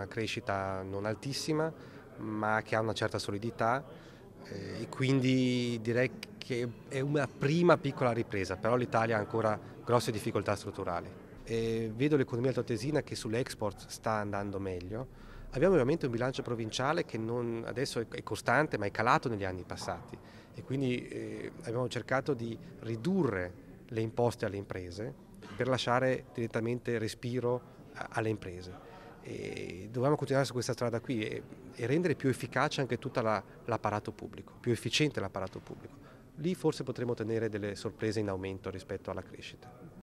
una crescita non altissima ma che ha una certa solidità eh, e quindi direi che è una prima piccola ripresa, però l'Italia ha ancora grosse difficoltà strutturali. E vedo l'economia altoatesina che sull'export sta andando meglio. Abbiamo ovviamente un bilancio provinciale che non, adesso è costante ma è calato negli anni passati e quindi eh, abbiamo cercato di ridurre le imposte alle imprese per lasciare direttamente respiro alle imprese e dobbiamo continuare su questa strada qui e, e rendere più efficace anche tutto l'apparato pubblico, più efficiente l'apparato pubblico. Lì forse potremo ottenere delle sorprese in aumento rispetto alla crescita.